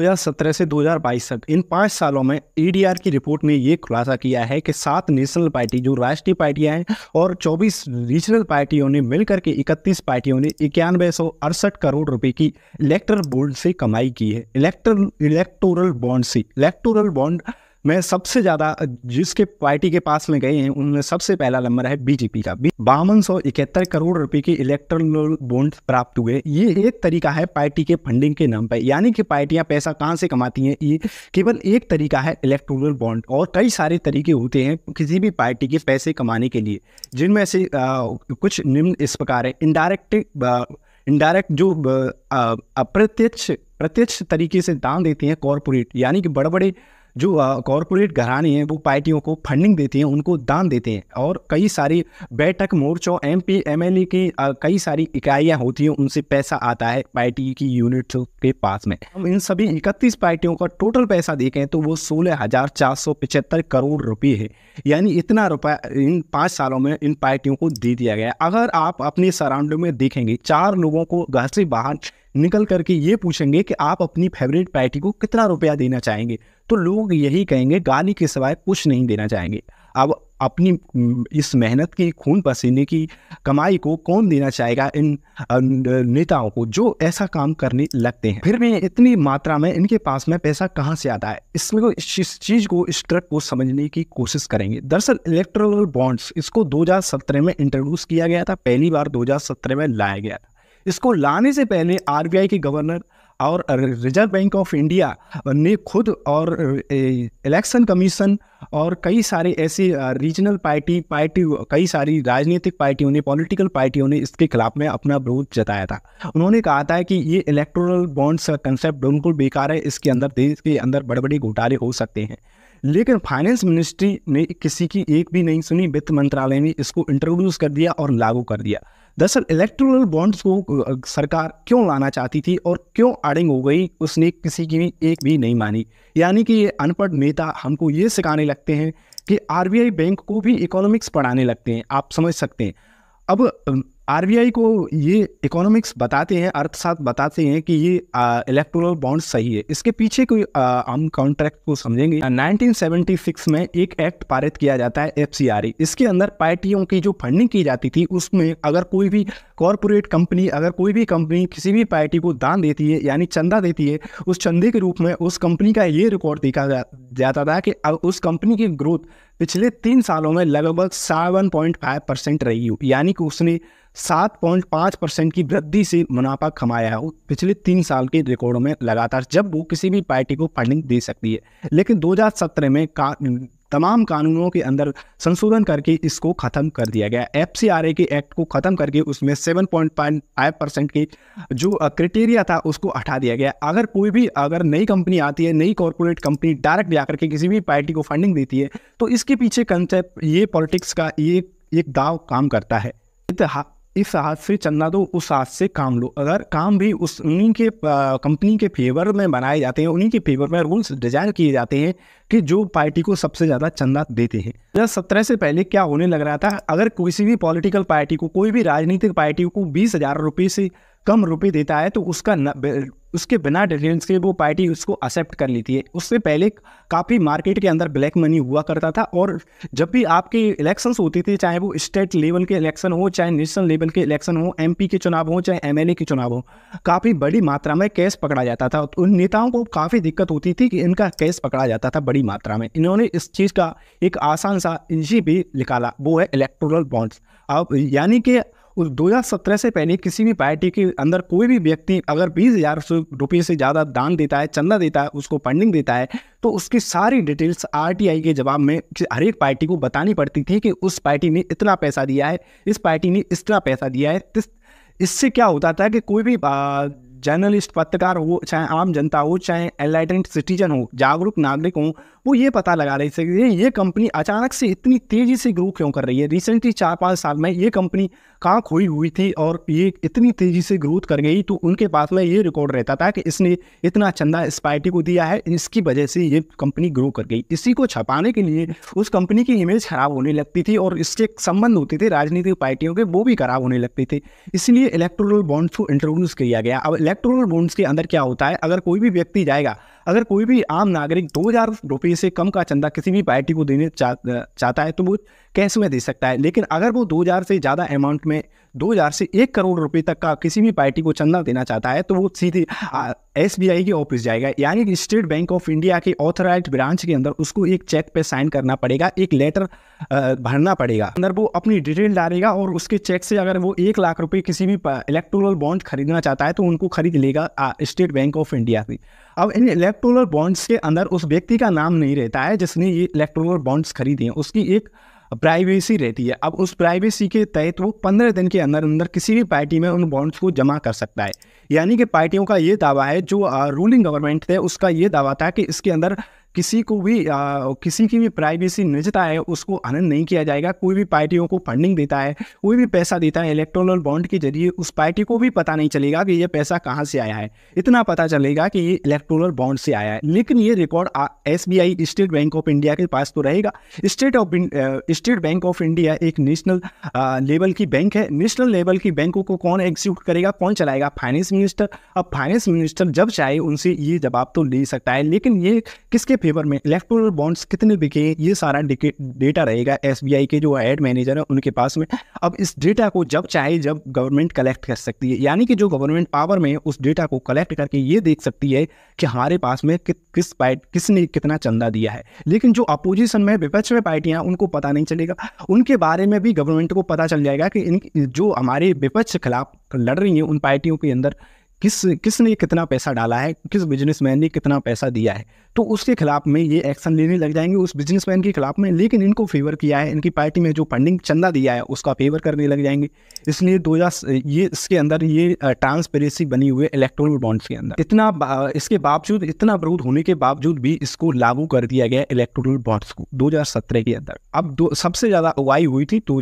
2017 से 2022 तक इन पाँच सालों में ईडीआर e की रिपोर्ट ने ये खुलासा किया है कि सात नेशनल पार्टी जो राष्ट्रीय पार्टियां हैं और 24 रीजनल पार्टियों ने मिलकर के 31 पार्टियों ने इक्यानवे सौ अड़सठ करोड़ रुपए की इलेक्ट्रल बॉन्ड से कमाई की है इलेक्ट्रल इलेक्टोरल बॉन्ड से इलेक्टोरल बॉन्ड मैं सबसे ज़्यादा जिसके पार्टी के पास में गए हैं उनमें सबसे पहला नंबर है बीजेपी का बावन सौ इकहत्तर करोड़ रुपए के इलेक्ट्रल बॉन्ड प्राप्त हुए ये एक तरीका है पार्टी के फंडिंग के नाम पर यानी कि पार्टियां पैसा कहाँ से कमाती हैं ये केवल एक तरीका है इलेक्ट्रोनल बॉन्ड और कई सारे तरीके होते हैं किसी भी पार्टी के पैसे कमाने के लिए जिनमें से आ, कुछ निम्न इस प्रकार है इनडायरेक्ट इनडायरेक्ट जो अप्रत्यक्ष प्रत्यक्ष तरीके से दान देते हैं कॉरपोरेट यानी कि बड़े बड़े जो कॉरपोरेट घराने हैं वो पार्टियों को फंडिंग देते हैं उनको दान देते हैं और कई सारी बैठक मोर्चों M P M L A की कई सारी इकाइयाँ होती हैं उनसे पैसा आता है पार्टी की यूनिट के पास में हम इन सभी इकतीस पार्टियों का टोटल पैसा देखें तो वो सोलह हजार चार सौ पिछहत्तर करोड़ रुपये है यानी इतना रुपया इन पाँच सालों में इन पार्टियों को दे दिया गया अगर आप अपने सराउंडिंग में देखेंगे चार लोगों को घर से बाहर निकल करके ये पूछेंगे कि आप अपनी फेवरेट पार्टी को कितना रुपया देना चाहेंगे तो लोग यही कहेंगे गाली के सिवाय कुछ नहीं देना चाहेंगे अब अपनी इस मेहनत की खून पसीने की कमाई को कौन देना चाहेगा इन नेताओं को जो ऐसा काम करने लगते हैं फिर भी इतनी मात्रा में इनके पास में पैसा कहाँ से आता है इसमें को इस चीज़ को इस ट्रक को समझने की कोशिश करेंगे दरअसल इलेक्ट्रोल बॉन्ड्स इसको 2017 में इंट्रोड्यूस किया गया था पहली बार 2017 में लाया गया था इसको लाने से पहले आरबीआई के गवर्नर और रिजर्व बैंक ऑफ इंडिया ने खुद और इलेक्शन कमीशन और कई सारे ऐसे रीजनल पार्टी पार्टी कई सारी राजनीतिक पार्टियों ने पॉलिटिकल पार्टियों ने इसके खिलाफ में अपना विरोध जताया था उन्होंने कहा था कि ये इलेक्टोरल बॉन्ड्स का कंसेप्ट बिल्कुल बेकार है इसके अंदर देश के अंदर बड़े बड़े घोटाले हो सकते हैं लेकिन फाइनेंस मिनिस्ट्री ने किसी की एक भी नहीं सुनी वित्त मंत्रालय ने इसको इंट्रोड्यूस कर दिया और लागू कर दिया दरअसल इलेक्ट्रोल बॉन्ड्स को सरकार क्यों लाना चाहती थी और क्यों आड़िंग हो गई उसने किसी की भी एक भी नहीं मानी यानी कि ये अनपढ़ नेता हमको ये सिखाने लगते हैं कि आरबीआई बैंक को भी इकोनॉमिक्स पढ़ाने लगते हैं आप समझ सकते हैं अब आरबीआई को ये इकोनॉमिक्स बताते हैं अर्थशास्त्र बताते हैं कि ये इलेक्ट्रोल बॉन्ड सही है इसके पीछे कोई हम कॉन्ट्रैक्ट को समझेंगे 1976 में एक एक्ट पारित किया जाता है एफ e। इसके अंदर पार्टियों की जो फंडिंग की जाती थी उसमें अगर कोई भी कॉरपोरेट कंपनी अगर कोई भी कंपनी किसी भी पार्टी को दान देती है यानी चंदा देती है उस चंदे के रूप में उस कंपनी का ये रिकॉर्ड देखा जाता था कि उस कंपनी की ग्रोथ पिछले तीन सालों में लगभग सेवन पॉइंट फाइव परसेंट रही हो यानी कि उसने सात पॉइंट पाँच परसेंट की वृद्धि से मुनाफा कमाया है पिछले तीन साल के रिकॉर्डों में लगातार जब वो किसी भी पार्टी को फंडिंग दे सकती है लेकिन 2017 में का तमाम कानूनों के अंदर संशोधन करके इसको ख़त्म कर दिया गया एफ सी आर ए के एक्ट को ख़त्म करके उसमें सेवन पॉइंट फाइव परसेंट की जो क्रिटेरिया था उसको हटा दिया गया अगर कोई भी अगर नई कंपनी आती है नई कॉरपोरेट कंपनी डायरेक्ट जाकर के किसी भी पार्टी को फंडिंग देती है तो इसके पीछे कंसेप्ट ये पॉलिटिक्स का ये एक दाव काम करता है इस हाथ से चंदा दो तो उस हाथ से काम लो अगर काम भी उस उन्हीं के कंपनी के फेवर में बनाए जाते हैं उन्हीं के फेवर में रूल्स डिजाइन किए जाते हैं कि जो पार्टी को सबसे ज़्यादा चंदा देते हैं दो सत्रह से पहले क्या होने लग रहा था अगर किसी भी पॉलिटिकल पार्टी को कोई भी राजनीतिक पार्टी को बीस हज़ार रुपये से कम रुपये देता है तो उसका न, उसके बिना डिटेल्स के वो पार्टी उसको एक्सेप्ट कर लेती है उससे पहले काफ़ी मार्केट के अंदर ब्लैक मनी हुआ करता था और जब भी आपके इलेक्शंस होते थे चाहे वो स्टेट लेवल के इलेक्शन हो चाहे नेशनल लेवल के इलेक्शन हो एमपी के चुनाव हो चाहे एमएलए के चुनाव हो काफ़ी बड़ी मात्रा में कैश पकड़ा जाता था तो उन नेताओं को काफ़ी दिक्कत होती थी कि इनका कैश पकड़ा जाता था बड़ी मात्रा में इन्होंने इस चीज़ का एक आसान सा इंजी भी निकाला वो है इलेक्ट्रोल बॉन्ड्स अब यानी कि उस दो से पहले किसी भी पार्टी के अंदर कोई भी व्यक्ति अगर बीस हज़ार रुपये से ज़्यादा दान देता है चंदा देता है उसको फंडिंग देता है तो उसकी सारी डिटेल्स आरटीआई के जवाब में हर एक पार्टी को बतानी पड़ती थी कि उस पार्टी ने इतना पैसा दिया है इस पार्टी ने इतना पैसा दिया है इससे क्या होता था कि कोई भी जर्नलिस्ट पत्रकार हो चाहे आम जनता हो चाहे एनलाइटेंट सिटीजन हो जागरूक नागरिक हो वो ये पता लगा रही थी ये कंपनी अचानक से इतनी तेज़ी से ग्रो क्यों कर रही है रिसेंटली चार पाँच साल में ये कंपनी कहाँ खोई हुई थी और ये इतनी तेज़ी से ग्रोथ कर गई तो उनके पास में ये रिकॉर्ड रहता था कि इसने इतना चंदा इस पार्टी को दिया है इसकी वजह से ये कंपनी ग्रो कर गई इसी को छपाने के लिए उस कंपनी की इमेज खराब होने लगती थी और इसके संबंध होते थे राजनीतिक पार्टियों के वो भी खराब होने लगते थे इसलिए इलेक्ट्रोल बॉन्ड को इंट्रोड्यूस किया गया अब इलेक्ट्रोल बोन्स के अंदर क्या होता है अगर कोई भी व्यक्ति जाएगा अगर कोई भी आम नागरिक दो हज़ार रुपये से कम का चंदा किसी भी पार्टी को देने चा, चाहता है तो वो कैश में दे सकता है लेकिन अगर वो दो हज़ार से ज़्यादा अमाउंट में दो हज़ार से एक करोड़ रुपये तक का किसी भी पार्टी को चंदा देना चाहता है तो वो सीधे एस के ऑफिस जाएगा यानी कि स्टेट बैंक ऑफ इंडिया के ऑथराइज ब्रांच के अंदर उसको एक चेक पे साइन करना पड़ेगा एक लेटर भरना पड़ेगा अंदर वो अपनी डिटेल डालेगा और उसके चेक से अगर वो एक लाख रुपये किसी भी इलेक्ट्रोल बॉन्ड खरीदना चाहता है तो उनको खरीद लेगा स्टेट बैंक ऑफ इंडिया से अब इन इलेक्ट्रोलर बॉन्ड्स के अंदर उस व्यक्ति का नाम नहीं रहता है जिसने ये इलेक्ट्रोलर बॉन्ड्स खरीदे हैं उसकी एक प्राइवेसी रहती है अब उस प्राइवेसी के तहत वो पंद्रह दिन के अंदर अंदर किसी भी पार्टी में उन बॉन्ड्स को जमा कर सकता है यानी कि पार्टियों का ये दावा है जो रूलिंग गवर्नमेंट थे उसका ये दावा था कि इसके अंदर किसी को भी आ, किसी की भी प्राइवेसी निजता है उसको आनंद नहीं किया जाएगा कोई भी पार्टियों को फंडिंग देता है कोई भी पैसा देता है इलेक्ट्रोनल बॉन्ड के जरिए उस पार्टी को भी पता नहीं चलेगा कि यह पैसा कहाँ से आया है इतना पता चलेगा कि ये इलेक्ट्रोनल बॉन्ड से आया है लेकिन ये records State Bank of India के पास तो रहेगा state of State Bank of India एक नेशनल लेवल की बैंक है नेशनल लेवल की बैंकों को कौन एग्जीक्यूट करेगा कौन चलाएगा फाइनेंस मिनिस्टर अब फाइनेंस मिनिस्टर जब चाहे उनसे ये जवाब तो ले सकता है लेकिन ये किसके पेपर में इलेक्ट्रोल बॉन्ड्स कितने बिके ये सारा डेटा रहेगा एस के जो एड मैनेजर है उनके पास में अब इस डेटा को जब चाहे जब गवर्नमेंट कलेक्ट कर सकती है यानी कि जो गवर्नमेंट पावर में उस डेटा को कलेक्ट करके ये देख सकती है कि हमारे पास में कि, किस पार्ट किसने कितना चंदा दिया है लेकिन जो अपोजिशन में विपक्ष में पार्टियाँ उनको पता नहीं चलेगा उनके बारे में भी गवर्नमेंट को पता चल जाएगा कि इन जो हमारे विपक्ष खिलाफ लड़ रही हैं उन पार्टियों के अंदर किस किसने कितना पैसा डाला है किस बिजनेसमैन ने कितना पैसा दिया है तो उसके खिलाफ में ये एक्शन लेने लग जाएंगे उस बिजनेसमैन के खिलाफ में लेकिन इनको फेवर किया है इनकी पार्टी में जो फंडिंग चंदा दिया है उसका फेवर करने लग जाएंगे इसलिए दो ये इसके अंदर ये ट्रांसपेरेंसी बनी हुई है इलेक्ट्रोल बॉन्ड्स के अंदर इतना इसके बावजूद इतना विरोध होने के बावजूद भी इसको लागू कर दिया गया इलेक्ट्रोल बॉन्ड्स को दो के अंदर अब दो सबसे ज़्यादा उगाई हुई थी दो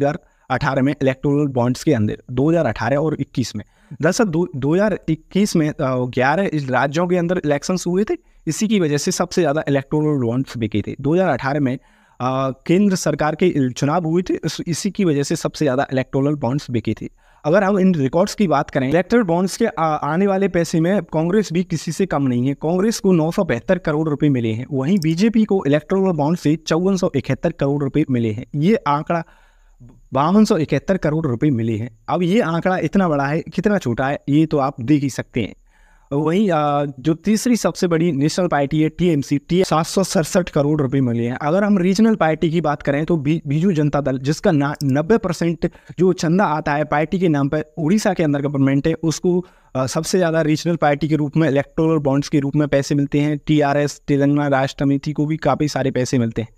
2018 में इलेक्टोरल बॉन्ड्स के अंदर 2018 और 21 में दरअसल दो हज़ार इक्कीस में ग्यारह राज्यों के अंदर इलेक्शंस हुए थे इसी की वजह से सबसे ज़्यादा इलेक्ट्रोल बॉन्ड्स बिके थे दो हजार अठारह में आ, केंद्र सरकार के चुनाव हुए थे इसी की वजह से सबसे ज़्यादा इलेक्ट्रोल बॉन्ड्स बिके थे अगर हम इन रिकॉर्ड्स की बात करें इलेक्ट्रल बॉन्ड्स के आ, आने वाले पैसे में कांग्रेस भी किसी से कम नहीं है कांग्रेस को नौ करोड़ रुपए मिले हैं वहीं बीजेपी को इलेक्ट्रोल बॉन्ड से चौवन करोड़ रुपए मिले हैं ये आंकड़ा बावन सौ इकहत्तर करोड़ रुपए मिले हैं अब ये आंकड़ा इतना बड़ा है कितना छोटा है ये तो आप देख ही सकते हैं वहीं जो तीसरी सबसे बड़ी नेशनल पार्टी है टीएमसी टी सात सौ सड़सठ करोड़ रुपए मिले हैं अगर हम रीजनल पार्टी की बात करें तो बीजू जनता दल जिसका ना नब्बे परसेंट जो चंदा आता है पार्टी के नाम पर उड़ीसा के अंदर गवर्नमेंट है उसको सबसे ज़्यादा रीजनल पार्टी के रूप में इलेक्ट्रोल बॉन्ड्स के रूप में पैसे मिलते हैं एस तेलंगाना राष्ट्र समिति को भी काफ़ी सारे पैसे मिलते हैं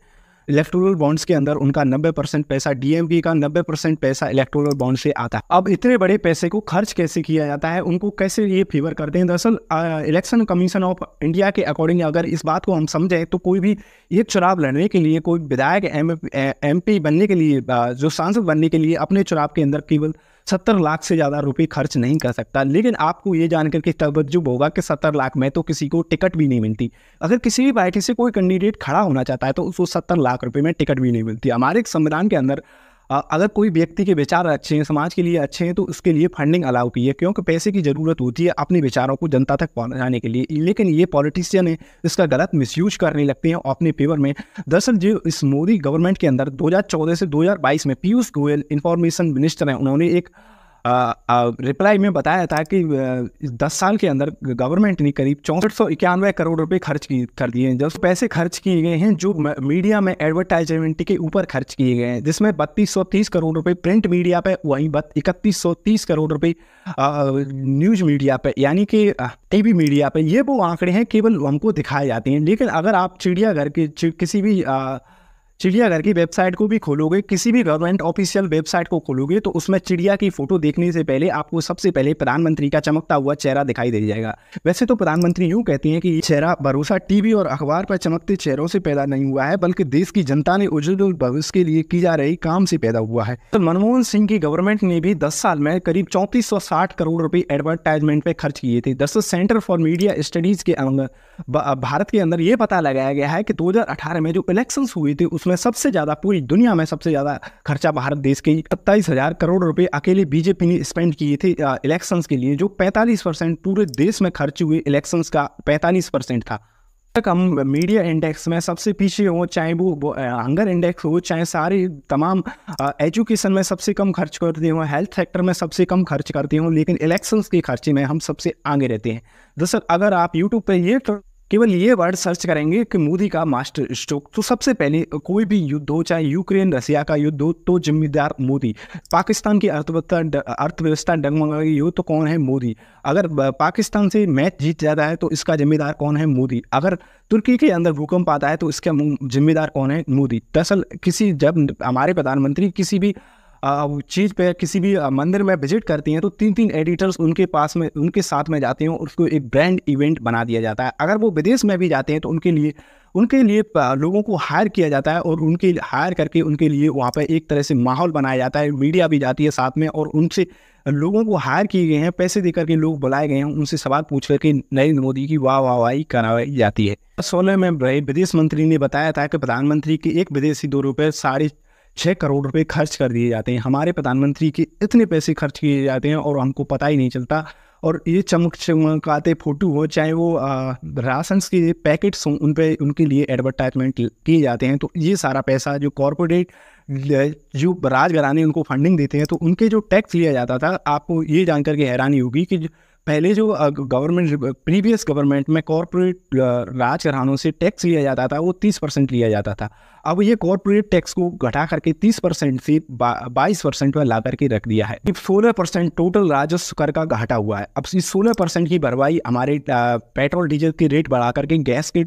इलेक्ट्रोल बॉन्ड्स के अंदर उनका 90 परसेंट पैसा डीएमपी का 90 परसेंट पैसा इलेक्ट्रोल बॉन्ड से आता है अब इतने बड़े पैसे को खर्च कैसे किया जाता है उनको कैसे ये फेवर करते हैं दरअसल इलेक्शन कमीशन ऑफ इंडिया के अकॉर्डिंग अगर इस बात को हम समझें तो कोई भी ये चुनाव लड़ने के लिए कोई विधायक एम बनने के लिए जो सांसद बनने के लिए अपने चुनाव के अंदर केवल सत्तर लाख से ज़्यादा रुपये खर्च नहीं कर सकता लेकिन आपको ये जानकर के तवज्जुब होगा कि सत्तर लाख में तो किसी को टिकट भी नहीं मिलती अगर किसी भी पार्टी से कोई कैंडिडेट खड़ा होना चाहता है तो उसको सत्तर लाख रुपये में टिकट भी नहीं मिलती हमारे संविधान के अंदर अगर कोई व्यक्ति के विचार अच्छे हैं समाज के लिए अच्छे हैं तो उसके लिए फंडिंग अलाउ की है क्योंकि पैसे की ज़रूरत होती है अपने विचारों को जनता तक पहुँचाने के लिए लेकिन ये पॉलिटिशियन है इसका गलत मिसयूज करने लगते हैं अपने फेवर में दरअसल जो इस मोदी गवर्नमेंट के अंदर 2014 से 2022 में पीयूष गोयल इन्फॉर्मेशन मिनिस्टर हैं उन्होंने एक रिप्लाई में बताया था कि दस साल के अंदर गवर्नमेंट ने करीब चौंसठ सौ इक्यानवे करोड़ रुपए खर्च कर दिए हैं जब पैसे खर्च किए गए हैं जो मीडिया में एडवर्टाइजमेंट के ऊपर खर्च किए गए हैं जिसमें बत्तीस सौ तीस करोड़ रुपए प्रिंट मीडिया पे वहीं इकतीस सौ तीस करोड़ रुपए न्यूज मीडिया पे यानी कि टीवी मीडिया पे ये वो आंकड़े हैं केवल हमको दिखाए जाते हैं लेकिन अगर आप चिड़ियाघर के किसी भी आ, चिड़ियाघर की वेबसाइट को भी खोलोगे किसी भी गवर्नमेंट ऑफिशियल वेबसाइट को खोलोगे तो उसमें चिड़िया की फोटो देखने से पहले आपको सबसे पहले प्रधानमंत्री का चमकता हुआ चेहरा दिखाई दे जाएगा वैसे तो प्रधानमंत्री यूँ कहती हैं कि चेहरा भरोसा टीवी और अखबार पर चमकते चेहरों से पैदा नहीं हुआ है बल्कि देश की जनता ने उज्जवल भविष्य के लिए की जा रही काम से पैदा हुआ है तो मनमोहन सिंह की गवर्नमेंट ने भी दस साल में करीब चौंतीस करोड़ रुपए एडवर्टाइजमेंट पे खर्च किए थे दरअसल सेंटर फॉर मीडिया स्टडीज के भारत के अंदर ये पता लगाया गया है कि दो में जो इलेक्शन हुए थे उसमें जिसमें सबसे ज़्यादा पूरी दुनिया में सबसे ज़्यादा खर्चा भारत देश के सत्ताईस हज़ार करोड़ रुपए अकेले बीजेपी ने स्पेंड किए थे इलेक्शंस के लिए जो 45 परसेंट पूरे देश में खर्च हुए इलेक्शंस का 45 परसेंट था तक हम मीडिया इंडेक्स में सबसे पीछे हो चाहे वो हंगर इंडेक्स हो चाहे सारे तमाम एजुकेशन में सबसे कम खर्च करते हों हेल्थ सेक्टर में सबसे कम खर्च करते हों लेकिन इलेक्शंस के खर्चे में हम सबसे आगे रहते हैं दरअसल तो अगर आप यूट्यूब पर ये केवल ये वर्ड सर्च करेंगे कि मोदी का मास्टर स्ट्रोक तो सबसे पहले कोई भी युद्ध हो चाहे यूक्रेन रसिया का युद्ध हो तो जिम्मेदार मोदी पाकिस्तान की अर्थव्यवस्था अर्थव्यवस्था डगमगा हो तो कौन है मोदी अगर पाकिस्तान से मैच जीत जाता है तो इसका जिम्मेदार कौन है मोदी अगर तुर्की के अंदर भूकंप आता है तो इसका जिम्मेदार कौन है मोदी दरअसल किसी जब हमारे प्रधानमंत्री किसी भी चीज़ पे किसी भी मंदिर में विजिट करती हैं तो तीन तीन एडिटर्स उनके पास में उनके साथ में जाते हैं और उसको एक ब्रांड इवेंट बना दिया जाता है अगर वो विदेश में भी जाते हैं तो उनके लिए उनके लिए लोगों को हायर किया जाता है और उनके हायर करके उनके लिए वहाँ पर एक तरह से माहौल बनाया जाता है मीडिया भी जाती है साथ में और उनसे लोगों को हायर किए गए हैं पैसे देकर के लोग बुलाए गए हैं उनसे सवाल पूछ करके नरेंद्र मोदी की वाह वाह वाही करवाई जाती है सोलह में रहे विदेश मंत्री ने बताया था कि प्रधानमंत्री के एक विदेशी दौरे पर साढ़े छः करोड़ रुपए खर्च कर दिए जाते हैं हमारे प्रधानमंत्री के इतने पैसे खर्च किए जाते हैं और हमको पता ही नहीं चलता और ये चमक चमकाते फोटो हो चाहे वो राशन के पैकेट्स हों उन पर उनके लिए एडवर्टाइजमेंट किए जाते हैं तो ये सारा पैसा जो कॉरपोरेट जो राजघराने उनको फंडिंग देते हैं तो उनके जो टैक्स लिया जाता था आपको ये जानकर के हैरानी होगी कि पहले जो गवर्नमेंट प्रीवियस गवर्नमेंट में कॉरपोरेट राजघरानों से टैक्स लिया जाता था वो तीस परसेंट लिया जाता था अब ये कॉरपोरेट टैक्स को घटा करके 30 परसेंट से बाईस परसेंट पर ला करके रख दिया है सोलह परसेंट टोटल राजस्व कर का घाटा हुआ है अब इस सोलह परसेंट की भरवाई हमारे पेट्रोल डीजल के रेट बढ़ा करके गैस के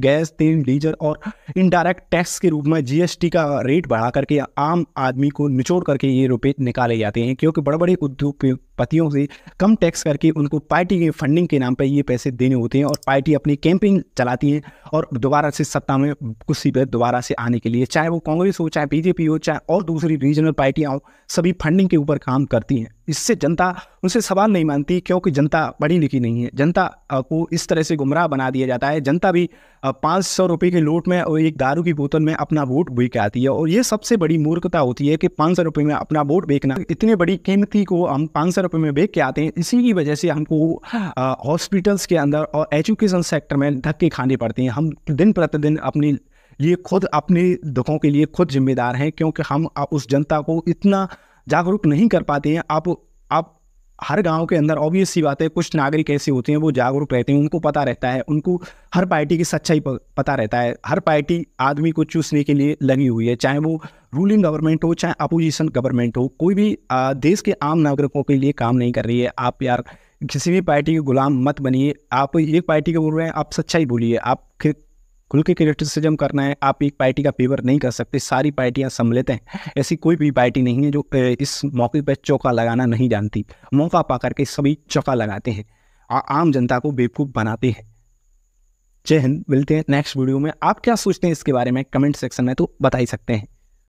गैस तेल डीजल और इनडायरेक्ट टैक्स के रूप में जीएसटी का रेट बढ़ा करके आम आदमी को निचोड़ करके ये रुपये निकाले जाते हैं क्योंकि बड़े बड़े उद्योगपतियों से कम टैक्स करके उनको पार्टी के फंडिंग के नाम पर ये पैसे देने होते हैं और पार्टी अपनी कैंपेन चलाती है और दोबारा से सत्ता में कुछ पर दोबारा से आने के लिए चाहे वो कांग्रेस हो चाहे बीजेपी हो चाहे और दूसरी रीजनल पार्टियां हो सभी फंडिंग के ऊपर काम करती हैं इससे जनता उनसे सवाल नहीं मानती क्योंकि जनता पढ़ी लिखी नहीं है जनता को इस तरह से गुमराह बना दिया जाता है जनता भी पाँच सौ रुपये के लोट में और एक दारू की बोतल में अपना वोट बेच के आती है और ये सबसे बड़ी मूर्खता होती है कि पाँच सौ रुपये में अपना वोट बेचना इतने बड़ी कीमती को हम पाँच सौ रुपये में बेच के आते हैं इसी की वजह से हमको हॉस्पिटल्स के अंदर और एजुकेशन सेक्टर में धक्के खाने पड़ते हैं हम दिन प्रतिदिन अपनी ये खुद अपनी दुखों के लिए खुद जिम्मेदार हैं क्योंकि हम उस जनता को इतना जागरूक नहीं कर पाते हैं आप आप हर गांव के अंदर ऑब्वियस सी बात है कुछ नागरिक ऐसे होते हैं वो जागरूक रहते हैं उनको पता रहता है उनको हर पार्टी की सच्चाई पता रहता है हर पार्टी आदमी को चूसने के लिए लगी हुई है चाहे वो रूलिंग गवर्नमेंट हो चाहे अपोजिशन गवर्नमेंट हो कोई भी देश के आम नागरिकों के लिए काम नहीं कर रही है आप यार किसी भी पार्टी के गुलाम मत बनिए आप एक पार्टी के बोल रहे हैं आप सच्चाई बोलिए आप खुल के क्रिटिसिजम करना है आप एक पार्टी का फेवर नहीं कर सकते सारी पार्टियां सम्मिलित हैं ऐसी कोई भी पार्टी नहीं है जो इस मौके पर चौका लगाना नहीं जानती मौका पा करके सभी चौका लगाते हैं और आम जनता को बेवकूफ़ बनाते हैं जय हिंद मिलते हैं नेक्स्ट वीडियो में आप क्या सोचते हैं इसके बारे में कमेंट सेक्शन में तो बता ही सकते हैं